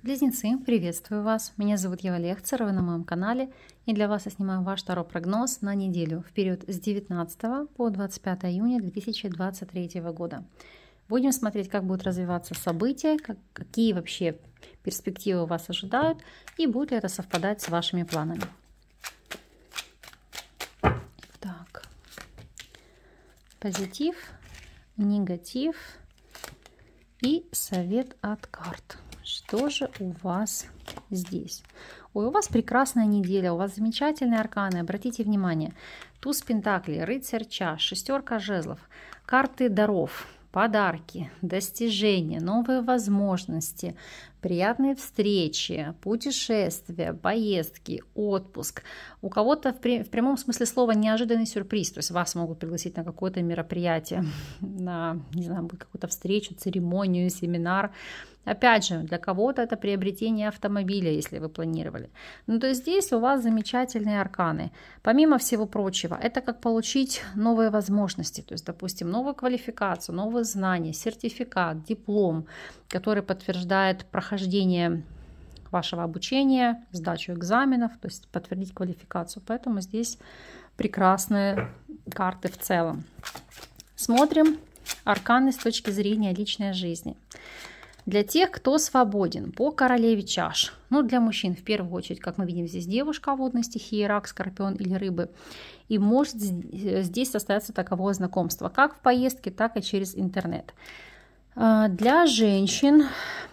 Близнецы, приветствую вас! Меня зовут Ева Лехцерова на моем канале, и для вас я снимаю ваш второй прогноз на неделю в период с 19 по 25 июня 2023 года. Будем смотреть, как будут развиваться события, как, какие вообще перспективы вас ожидают, и будет ли это совпадать с вашими планами. Так, позитив, негатив и совет от карт что же у вас здесь? Ой, у вас прекрасная неделя, у вас замечательные арканы. Обратите внимание, туз пентаклей, рыцарь чаш, шестерка жезлов, карты даров, подарки, достижения, новые возможности, приятные встречи, путешествия, поездки, отпуск. У кого-то в, при, в прямом смысле слова неожиданный сюрприз, то есть вас могут пригласить на какое-то мероприятие, на, не знаю, какую-то встречу, церемонию, семинар. Опять же, для кого-то это приобретение автомобиля, если вы планировали. Ну, то есть здесь у вас замечательные арканы. Помимо всего прочего, это как получить новые возможности, то есть, допустим, новую квалификацию, новые знания, сертификат, диплом, который подтверждает прохождение прохождение вашего обучения, сдачу экзаменов, то есть подтвердить квалификацию. Поэтому здесь прекрасные карты в целом. Смотрим арканы с точки зрения личной жизни. Для тех, кто свободен по королеве чаш, ну для мужчин в первую очередь, как мы видим здесь девушка водной стихии, рак, скорпион или рыбы, и может здесь состояться таковое знакомство, как в поездке, так и через интернет. А, для женщин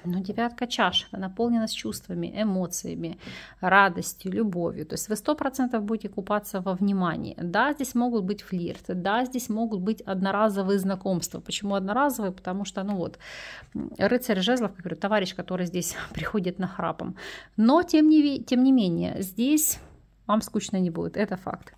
ну, девятка чаш, она наполнена с чувствами, эмоциями, радостью, любовью. То есть вы сто процентов будете купаться во внимании. Да, здесь могут быть флирты, да, здесь могут быть одноразовые знакомства. Почему одноразовые? Потому что, ну вот, рыцарь жезлов, как говорю, товарищ, который здесь приходит на храпом. Но, тем не, тем не менее, здесь вам скучно не будет, это факт.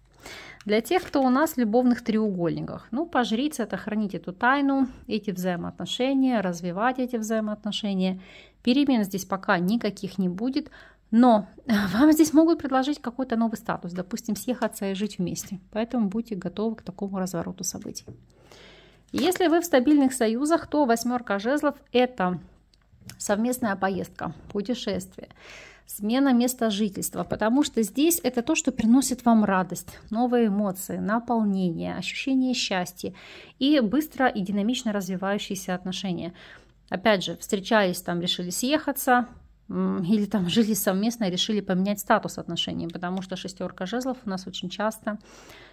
Для тех, кто у нас в любовных треугольниках, ну, пожрите, это хранить эту тайну, эти взаимоотношения, развивать эти взаимоотношения. Перемен здесь пока никаких не будет, но вам здесь могут предложить какой-то новый статус, допустим, съехаться и жить вместе. Поэтому будьте готовы к такому развороту событий. Если вы в стабильных союзах, то восьмерка жезлов – это совместная поездка, путешествие смена места жительства, потому что здесь это то, что приносит вам радость, новые эмоции, наполнение, ощущение счастья и быстро и динамично развивающиеся отношения. Опять же, встречались там, решили съехаться, или там жили совместно, и решили поменять статус отношений, потому что шестерка жезлов у нас очень часто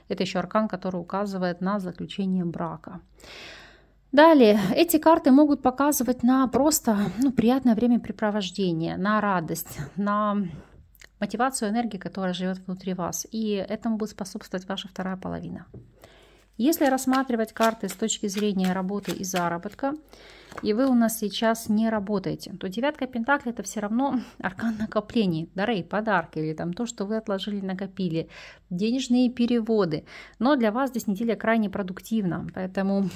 это еще аркан, который указывает на заключение брака. Далее, эти карты могут показывать на просто ну, приятное времяпрепровождение, на радость, на мотивацию энергии, которая живет внутри вас. И этому будет способствовать ваша вторая половина. Если рассматривать карты с точки зрения работы и заработка, и вы у нас сейчас не работаете, то девятка пентаклей это все равно аркан накоплений, дары, подарки или там то, что вы отложили, накопили, денежные переводы. Но для вас здесь неделя крайне продуктивна, поэтому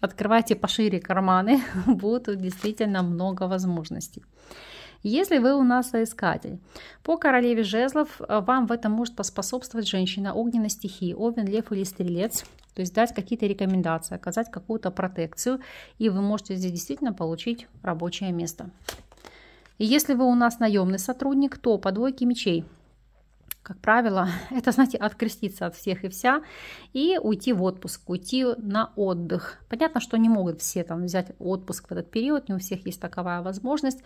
Открывайте пошире карманы, будут действительно много возможностей. Если вы у нас искатель по королеве жезлов э, вам в этом может поспособствовать женщина огненной стихии, овен, лев или стрелец, то есть дать какие-то рекомендации, оказать какую-то протекцию, и вы можете здесь действительно получить рабочее место. если вы у нас наемный сотрудник, то по двойке мечей – как правило, это, знаете, откреститься от всех и вся и уйти в отпуск, уйти на отдых. Понятно, что не могут все там взять отпуск в этот период, не у всех есть таковая возможность.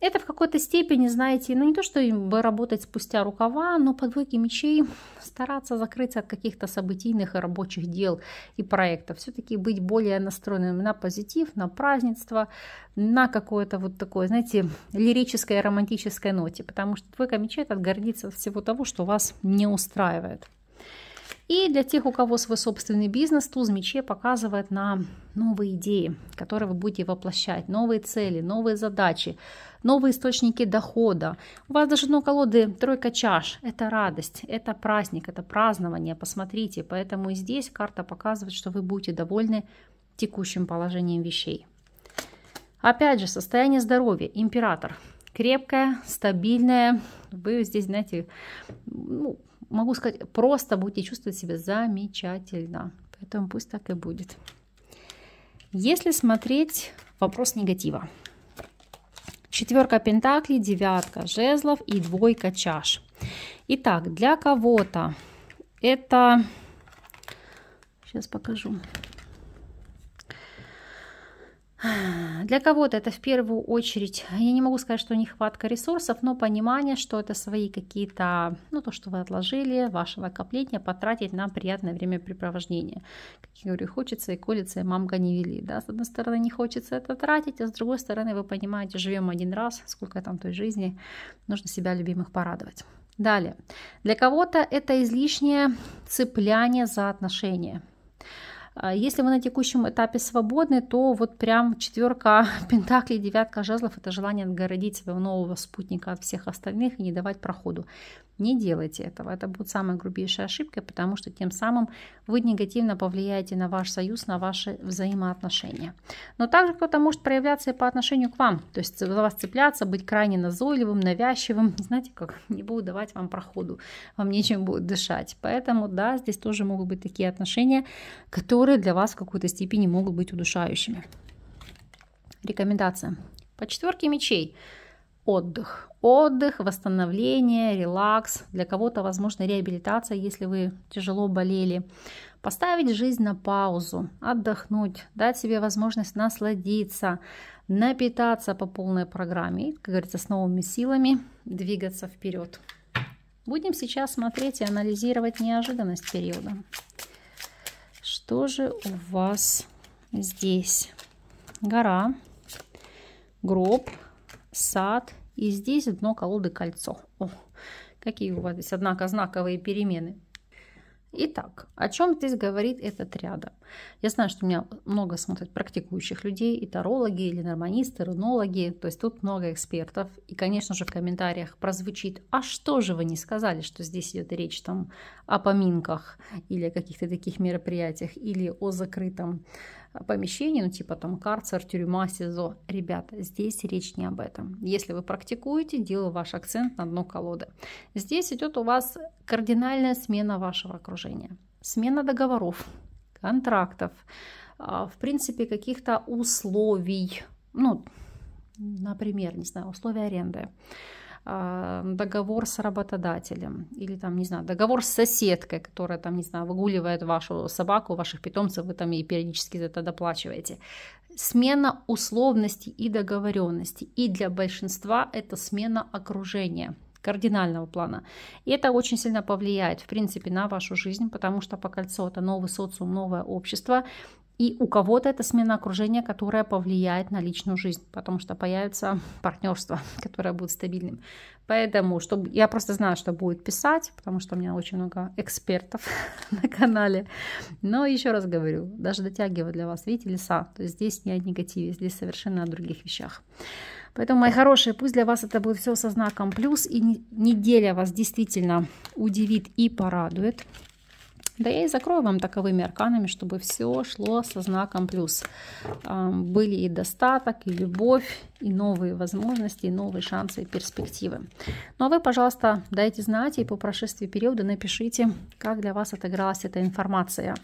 Это в какой-то степени, знаете, ну не то, что бы работать спустя рукава, но под двойки мечей стараться закрыться от каких-то событийных и рабочих дел и проектов. Все-таки быть более настроенным на позитив, на празднество, на какое-то вот такое, знаете, лирическое, романтическое ноте, потому что двойка мечей это гордится всего того, что что вас не устраивает. И для тех, у кого свой собственный бизнес, туз мечей показывает на новые идеи, которые вы будете воплощать, новые цели, новые задачи, новые источники дохода. У вас даже дно колоды тройка чаш. Это радость, это праздник, это празднование, посмотрите. Поэтому и здесь карта показывает, что вы будете довольны текущим положением вещей. Опять же, состояние здоровья, император – крепкая, стабильная. Вы здесь, знаете, ну, могу сказать, просто будете чувствовать себя замечательно. Поэтому пусть так и будет. Если смотреть вопрос негатива. Четверка пентаклей, девятка жезлов и двойка чаш. Итак, для кого-то это... Сейчас покажу. Для кого-то это в первую очередь, я не могу сказать, что нехватка ресурсов, но понимание, что это свои какие-то, ну то, что вы отложили, ваше накопление, потратить на приятное времяпрепровождение. Как я говорю, хочется и колется, и мамка не вели. Да? С одной стороны, не хочется это тратить, а с другой стороны, вы понимаете, живем один раз, сколько там той жизни, нужно себя любимых порадовать. Далее. Для кого-то это излишнее цепляние за отношения. А если вы на текущем этапе свободны, то вот прям четверка пентаклей, девятка жезлов – это желание отгородить своего нового спутника от всех остальных и не давать проходу. Не делайте этого. Это будет самой грубейшей ошибкой, потому что тем самым вы негативно повлияете на ваш союз, на ваши взаимоотношения. Но также кто-то может проявляться и по отношению к вам. То есть за вас цепляться, быть крайне назойливым, навязчивым. Знаете, как не будут давать вам проходу. Вам нечем будет дышать. Поэтому, да, здесь тоже могут быть такие отношения, которые для вас в какой-то степени могут быть удушающими. Рекомендация. По четверке мечей – отдых. Отдых, восстановление, релакс, для кого-то, возможно, реабилитация, если вы тяжело болели. Поставить жизнь на паузу, отдохнуть, дать себе возможность насладиться, напитаться по полной программе, как говорится, с новыми силами двигаться вперед. Будем сейчас смотреть и анализировать неожиданность периода. Что же у вас здесь? Гора, гроб, сад. И здесь дно колоды кольцо. О, какие у вас здесь, однако, знаковые перемены. Итак, о чем здесь говорит этот рядом? Я знаю, что у меня много смотрят практикующих людей, и тарологи, или норманисты, рунологи, то есть тут много экспертов. И, конечно же, в комментариях прозвучит, а что же вы не сказали, что здесь идет речь там о поминках или о каких-то таких мероприятиях, или о закрытом помещений, ну типа там карцер, тюрьма, СИЗО. Ребята, здесь речь не об этом. Если вы практикуете, делаю ваш акцент на дно колоды. Здесь идет у вас кардинальная смена вашего окружения. Смена договоров, контрактов, а, в принципе, каких-то условий, ну, например, не знаю, условия аренды. А, договор с работодателем или там, не знаю, договор с соседкой, которая там, не знаю, выгуливает вашу собаку, ваших питомцев, вы там и периодически за это доплачиваете. Смена условности и договоренности И для большинства это смена окружения кардинального плана. И это очень сильно повлияет, в принципе, на вашу жизнь, потому что по кольцу это новый социум, новое общество. И у кого-то это смена окружения, которая повлияет на личную жизнь, потому что появится партнерство, которое будет стабильным. Поэтому чтобы, я просто знаю, что будет писать, потому что у меня очень много экспертов на канале. Но еще раз говорю, даже дотягиваю для вас, видите, леса. То есть здесь не о негативе, здесь совершенно о других вещах. Поэтому, мои хорошие, пусть для вас это будет все со знаком плюс, и неделя вас действительно удивит и порадует. Да я и закрою вам таковыми арканами, чтобы все шло со знаком плюс. Были и достаток, и любовь, и новые возможности, и новые шансы, и перспективы. Ну а вы, пожалуйста, дайте знать и по прошествии периода напишите, как для вас отыгралась эта информация,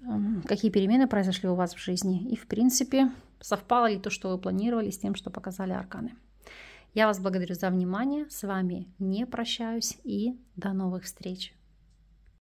эм, какие перемены произошли у вас в жизни и, в принципе, совпало ли то, что вы планировали, с тем, что показали арканы. Я вас благодарю за внимание, с вами не прощаюсь и до новых встреч!